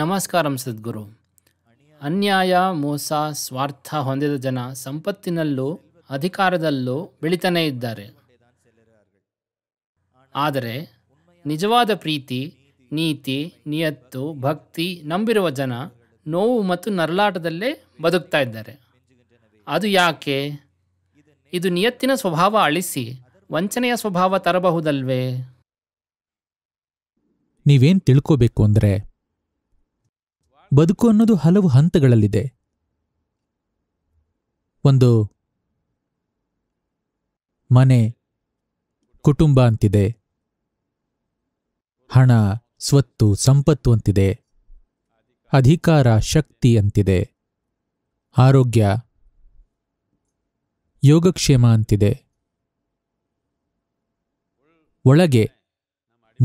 ನಮಸ್ಕಾರಂ ಸದ್ಗುರು ಅನ್ಯಾಯ ಮೋಸ ಸ್ವಾರ್ಥ ಹೊಂದಿದ ಜನ ಸಂಪತ್ತಿನಲ್ಲೂ ಅಧಿಕಾರದಲ್ಲೂ ಬೆಳಿತಾನೇ ಇದ್ದಾರೆ ಆದರೆ ನಿಜವಾದ ಪ್ರೀತಿ ನೀತಿ ನಿಯತ್ತು ಭಕ್ತಿ ನಂಬಿರುವ ಜನ ನೋವು ಮತ್ತು ನರಳಾಟದಲ್ಲೇ ಬದುಕ್ತಾ ಇದ್ದಾರೆ ಅದು ಯಾಕೆ ಇದು ನಿಯತ್ತಿನ ಸ್ವಭಾವ ಅಳಿಸಿ ವಂಚನೆಯ ಸ್ವಭಾವ ತರಬಹುದಲ್ವೇ ನೀವೇನು ತಿಳ್ಕೋಬೇಕು ಅಂದರೆ ಬದುಕು ಅನ್ನೋದು ಹಲವು ಹಂತಗಳಲ್ಲಿದೆ ಒಂದು ಮನೆ ಕುಟುಂಬ ಅಂತಿದೆ ಹಣ ಸ್ವತ್ತು ಸಂಪತ್ತು ಅಂತಿದೆ ಅಧಿಕಾರ ಶಕ್ತಿ ಅಂತಿದೆ ಆರೋಗ್ಯ ಯೋಗಕ್ಷೇಮ ಅಂತಿದೆ ಒಳಗೆ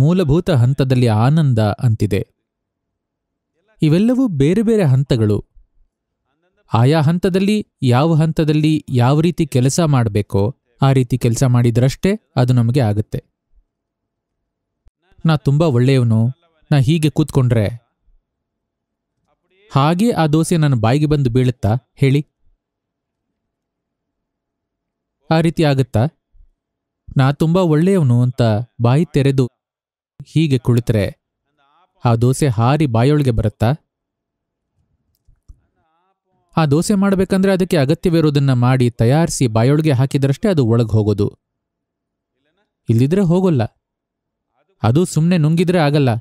ಮೂಲಭೂತ ಹಂತದಲ್ಲಿ ಆನಂದ ಅಂತಿದೆ ಇವೆಲ್ಲವೂ ಬೇರೆ ಬೇರೆ ಹಂತಗಳು ಆಯಾ ಹಂತದಲ್ಲಿ ಯಾವ ಹಂತದಲ್ಲಿ ಯಾವ ರೀತಿ ಕೆಲಸ ಮಾಡಬೇಕೋ ಆ ರೀತಿ ಕೆಲಸ ಮಾಡಿದ್ರಷ್ಟೇ ಅದು ನಮಗೆ ಆಗುತ್ತೆ ನಾ ತುಂಬ ಒಳ್ಳೆಯವನು ನಾ ಹೀಗೆ ಕೂತ್ಕೊಂಡ್ರೆ ಹಾಗೆ ಆ ದೋಸೆ ನನ್ನ ಬಾಯಿಗೆ ಬಂದು ಬೀಳುತ್ತಾ ಹೇಳಿ ಆ ರೀತಿ ಆಗುತ್ತಾ ನಾ ತುಂಬ ಒಳ್ಳೆಯವನು ಅಂತ ಬಾಯಿ ತೆರೆದು ಹೀಗೆ ಕುಳಿತರೆ ಆ ದೋಸೆ ಹಾರಿ ಬಾಯೊಳಗೆ ಬರುತ್ತಾ ಆ ದೋಸೆ ಮಾಡಬೇಕಂದ್ರೆ ಅದಕ್ಕೆ ಅಗತ್ಯವಿರೋದನ್ನ ಮಾಡಿ ತಯಾರಿಸಿ ಬಾಯೊಳಗೆ ಹಾಕಿದ್ರಷ್ಟೇ ಅದು ಒಳಗೆ ಹೋಗೋದು ಇಲ್ದಿದ್ರೆ ಹೋಗೋಲ್ಲ ಅದು ಸುಮ್ಮನೆ ನುಂಗಿದ್ರೆ ಆಗಲ್ಲ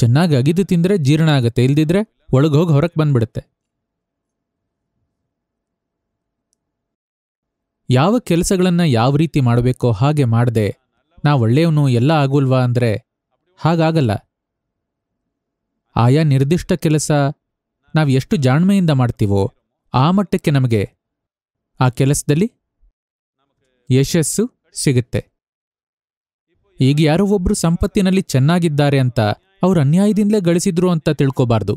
ಚೆನ್ನಾಗಿ ಅಗಿದು ತಿಂದ್ರೆ ಜೀರ್ಣ ಆಗುತ್ತೆ ಇಲ್ದಿದ್ರೆ ಒಳಗೆ ಹೋಗಿ ಹೊರಕ್ಕೆ ಬಂದ್ಬಿಡುತ್ತೆ ಯಾವ ಕೆಲಸಗಳನ್ನ ಯಾವ ರೀತಿ ಮಾಡಬೇಕೋ ಹಾಗೆ ಮಾಡದೆ ನಾ ಒಳ್ಳೆಯವನು ಎಲ್ಲ ಆಗುಲ್ವಾ ಅಂದ್ರೆ ಹಾಗಾಗಲ್ಲ ಆಯಾ ನಿರ್ದಿಷ್ಟ ಕೆಲಸ ನಾವು ಎಷ್ಟು ಜಾಣ್ಮೆಯಿಂದ ಮಾಡ್ತೀವೋ ಆ ಮಟ್ಟಕ್ಕೆ ನಮಗೆ ಆ ಕೆಲಸದಲ್ಲಿ ಯಶಸ್ಸು ಸಿಗುತ್ತೆ ಈಗ ಯಾರೋ ಒಬ್ರು ಸಂಪತ್ತಿನಲ್ಲಿ ಚೆನ್ನಾಗಿದ್ದಾರೆ ಅಂತ ಅವ್ರು ಅನ್ಯಾಯದಿಂದಲೇ ಗಳಿಸಿದ್ರು ಅಂತ ತಿಳ್ಕೋಬಾರ್ದು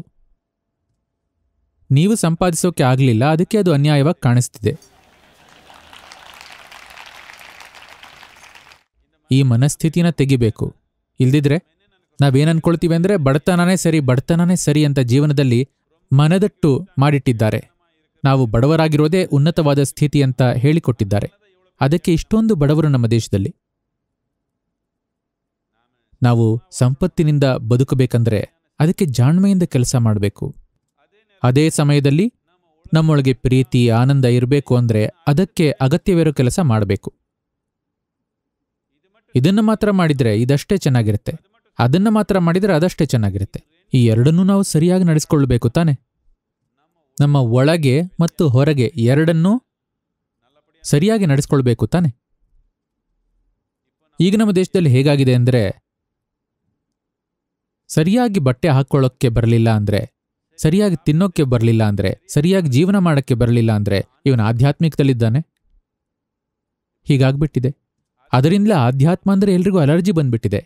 ನೀವು ಸಂಪಾದಿಸೋಕೆ ಆಗಲಿಲ್ಲ ಅದಕ್ಕೆ ಅದು ಅನ್ಯಾಯವಾಗಿ ಕಾಣಿಸ್ತಿದೆ ಈ ಮನಸ್ಥಿತಿನ ತೆಗಿಬೇಕು ಇಲ್ದಿದ್ರೆ ನಾವೇನು ಅನ್ಕೊಳ್ತೀವಿ ಅಂದರೆ ಬಡತನನೇ ಸರಿ ಬಡತನನೇ ಸರಿ ಅಂತ ಜೀವನದಲ್ಲಿ ಮನದಟ್ಟು ಮಾಡಿಟ್ಟಿದ್ದಾರೆ ನಾವು ಬಡವರಾಗಿರೋದೇ ಉನ್ನತವಾದ ಸ್ಥಿತಿ ಅಂತ ಹೇಳಿಕೊಟ್ಟಿದ್ದಾರೆ ಅದಕ್ಕೆ ಇಷ್ಟೊಂದು ಬಡವರು ನಮ್ಮ ದೇಶದಲ್ಲಿ ನಾವು ಸಂಪತ್ತಿನಿಂದ ಬದುಕಬೇಕಂದ್ರೆ ಅದಕ್ಕೆ ಜಾಣ್ಮೆಯಿಂದ ಕೆಲಸ ಮಾಡಬೇಕು ಅದೇ ಸಮಯದಲ್ಲಿ ನಮ್ಮೊಳಗೆ ಪ್ರೀತಿ ಆನಂದ ಇರಬೇಕು ಅಂದ್ರೆ ಅದಕ್ಕೆ ಅಗತ್ಯವಿರೋ ಕೆಲಸ ಮಾಡಬೇಕು ಇದನ್ನು ಮಾತ್ರ ಮಾಡಿದ್ರೆ ಇದಷ್ಟೇ ಚೆನ್ನಾಗಿರುತ್ತೆ ಅದನ್ನು ಮಾತ್ರ ಮಾಡಿದರೆ ಅದಷ್ಟೇ ಚೆನ್ನಾಗಿರುತ್ತೆ ಈ ಎರಡನ್ನೂ ನಾವು ಸರಿಯಾಗಿ ನಡೆಸ್ಕೊಳ್ಬೇಕು ತಾನೆ ನಮ್ಮ ಒಳಗೆ ಮತ್ತು ಹೊರಗೆ ಎರಡನ್ನೂ ಸರಿಯಾಗಿ ನಡೆಸ್ಕೊಳ್ಬೇಕು ತಾನೆ ಈಗ ನಮ್ಮ ದೇಶದಲ್ಲಿ ಹೇಗಾಗಿದೆ ಅಂದರೆ ಸರಿಯಾಗಿ ಬಟ್ಟೆ ಹಾಕ್ಕೊಳ್ಳೋಕ್ಕೆ ಬರಲಿಲ್ಲ ಅಂದರೆ ಸರಿಯಾಗಿ ತಿನ್ನೋಕ್ಕೆ ಬರಲಿಲ್ಲ ಅಂದರೆ ಸರಿಯಾಗಿ ಜೀವನ ಮಾಡೋಕ್ಕೆ ಬರಲಿಲ್ಲ ಅಂದರೆ ಇವನು ಆಧ್ಯಾತ್ಮಿಕದಲ್ಲಿದ್ದಾನೆ ಹೀಗಾಗ್ಬಿಟ್ಟಿದೆ ಅದರಿಂದಲೇ ಆಧ್ಯಾತ್ಮ ಅಂದರೆ ಎಲ್ರಿಗೂ ಅಲರ್ಜಿ ಬಂದ್ಬಿಟ್ಟಿದೆ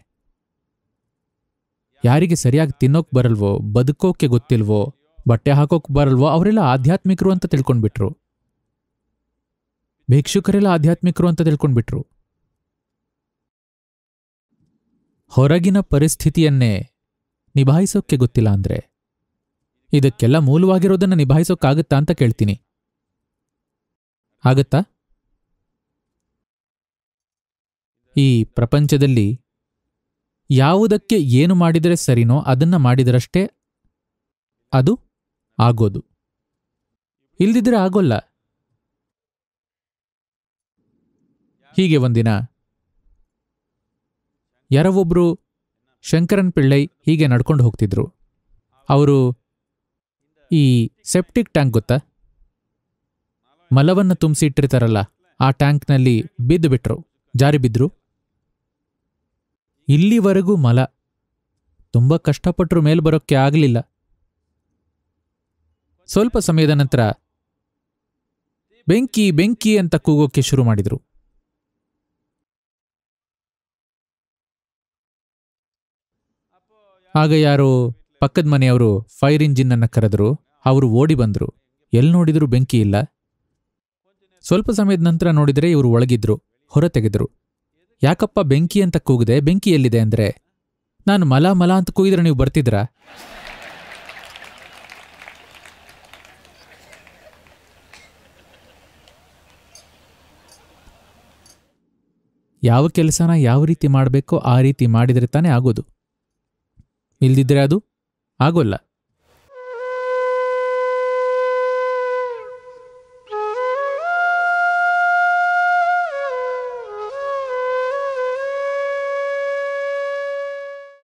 ಯಾರಿಗೆ ಸರಿಯಾಗಿ ತಿನ್ನೋಕ್ ಬರಲ್ವೋ ಬದುಕೋಕೆ ಗೊತ್ತಿಲ್ವೋ ಬಟ್ಟೆ ಹಾಕೋಕ್ ಬರಲ್ವೋ ಅವರೆಲ್ಲ ಆಧ್ಯಾತ್ಮಿಕರು ಅಂತ ತಿಳ್ಕೊಂಡ್ಬಿಟ್ರು ಭಿಕ್ಷುಕರೆಲ್ಲ ಆಧ್ಯಾತ್ಮಿಕರು ಅಂತ ತಿಳ್ಕೊಂಡ್ಬಿಟ್ರು ಹೊರಗಿನ ಪರಿಸ್ಥಿತಿಯನ್ನೇ ನಿಭಾಯಿಸೋಕೆ ಗೊತ್ತಿಲ್ಲ ಅಂದ್ರೆ ಇದಕ್ಕೆಲ್ಲ ಮೂಲವಾಗಿರೋದನ್ನ ನಿಭಾಯಿಸೋಕ್ಕಾಗತ್ತಾ ಅಂತ ಕೇಳ್ತೀನಿ ಆಗತ್ತಾ ಈ ಪ್ರಪಂಚದಲ್ಲಿ ಯಾವುದಕ್ಕೆ ಏನು ಮಾಡಿದರೆ ಸರಿನೋ ಅದನ್ನು ಮಾಡಿದರಷ್ಟೇ ಅದು ಆಗೋದು ಇಲ್ದಿದ್ರೆ ಆಗೋಲ್ಲ ಹೀಗೆ ಒಂದಿನ ಯಾರೋ ಒಬ್ಬರು ಶಂಕರನ್ ಪಿಳ್ಳೈ ಹೀಗೆ ನಡ್ಕೊಂಡು ಹೋಗ್ತಿದ್ರು ಅವರು ಈ ಸೆಪ್ಟಿಕ್ ಟ್ಯಾಂಕ್ ಗೊತ್ತಾ ಮಲವನ್ನು ತುಂಬಿಸಿ ಇಟ್ಟಿರ್ತಾರಲ್ಲ ಆ ಟ್ಯಾಂಕ್ನಲ್ಲಿ ಬಿದ್ದು ಬಿಟ್ರು ಜಾರಿ ಬಿದ್ದರು ಇಲ್ಲಿವರೆಗೂ ಮಲ ತುಂಬ ಕಷ್ಟಪಟ್ಟರು ಮೇಲೆ ಬರೋಕ್ಕೆ ಆಗಲಿಲ್ಲ ಸ್ವಲ್ಪ ಸಮಯದ ನಂತರ ಬೆಂಕಿ ಬೆಂಕಿ ಅಂತ ಕೂಗೋಕ್ಕೆ ಶುರು ಮಾಡಿದರು ಆಗ ಯಾರೋ ಪಕ್ಕದ ಮನೆಯವರು ಫೈರ್ ಇಂಜಿನ್ ಅನ್ನು ಕರೆದರು ಅವರು ಓಡಿ ಬಂದರು ಎಲ್ಲಿ ನೋಡಿದರೂ ಬೆಂಕಿ ಇಲ್ಲ ಸ್ವಲ್ಪ ಸಮಯದ ನಂತರ ನೋಡಿದರೆ ಇವರು ಒಳಗಿದ್ರು ಹೊರತೆಗೆದರು ಯಾಕಪ್ಪ ಬೆಂಕಿ ಅಂತ ಕೂಗಿದೆ ಬೆಂಕಿ ಎಲ್ಲಿದೆ ಅಂದರೆ ನಾನು ಮಲ ಮಲ ಅಂತ ಕೂಗಿದ್ರೆ ನೀವು ಬರ್ತಿದ್ರ ಯಾವ ಕೆಲಸನ ಯಾವ ರೀತಿ ಮಾಡಬೇಕೋ ಆ ರೀತಿ ಮಾಡಿದರೆ ತಾನೇ ಆಗೋದು ಇಲ್ದಿದ್ರೆ ಅದು ಆಗೋಲ್ಲ